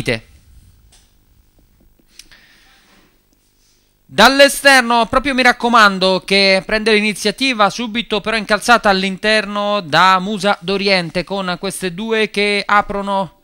partite. Dall'esterno, proprio mi raccomando, che prende l'iniziativa subito però incalzata all'interno da Musa d'Oriente con queste due che aprono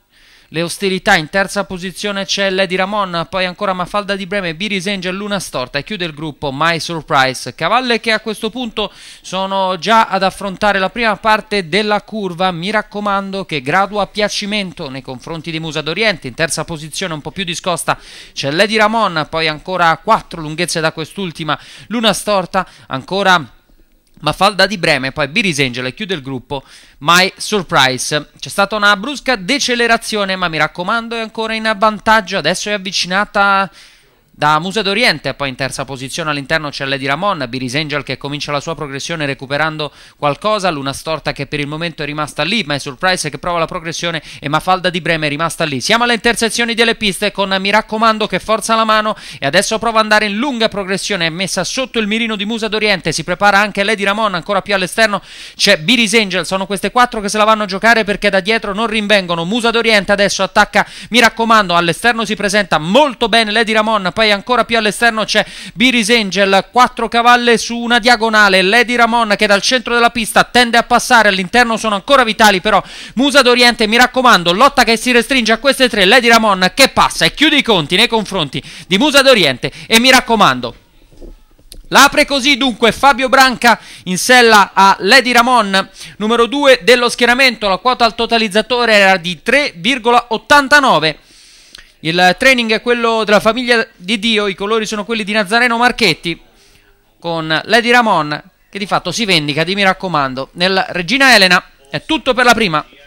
le ostilità in terza posizione c'è Lady Ramon, poi ancora Mafalda di Breme, Biris Angel, Luna Storta e chiude il gruppo My Surprise. Cavalle che a questo punto sono già ad affrontare la prima parte della curva, mi raccomando che gradua a piacimento nei confronti di Musa d'Oriente, in terza posizione un po' più discosta c'è Lady Ramon, poi ancora quattro lunghezze da quest'ultima, Luna Storta, ancora ma Falda di Breme, poi Biris Angel e chiude il gruppo My Surprise. C'è stata una brusca decelerazione, ma mi raccomando è ancora in avvantaggio. adesso è avvicinata da Musa d'Oriente poi in terza posizione all'interno c'è Lady Ramon, Biris Angel che comincia la sua progressione recuperando qualcosa, Luna Storta che per il momento è rimasta lì, My Surprise che prova la progressione e Mafalda di Breme è rimasta lì. Siamo alle intersezioni delle piste con Mi raccomando che forza la mano e adesso prova ad andare in lunga progressione, è messa sotto il mirino di Musa d'Oriente, si prepara anche Lady Ramon ancora più all'esterno, c'è Biris Angel, sono queste quattro che se la vanno a giocare perché da dietro non rinvengono, Musa d'Oriente adesso attacca Mi raccomando, all'esterno si presenta molto bene Lady Ramon, poi e ancora più all'esterno c'è Biris Angel, 4 cavalle su una diagonale, Lady Ramon che dal centro della pista tende a passare, all'interno sono ancora vitali però Musa d'Oriente, mi raccomando, lotta che si restringe a queste tre, Lady Ramon che passa e chiude i conti nei confronti di Musa d'Oriente e mi raccomando... L'apre così dunque Fabio Branca in sella a Lady Ramon, numero 2 dello schieramento, la quota al totalizzatore era di 3,89. Il training è quello della famiglia di Dio, i colori sono quelli di Nazareno Marchetti con Lady Ramon che di fatto si vendica di mi raccomando nel Regina Elena. È tutto per la prima.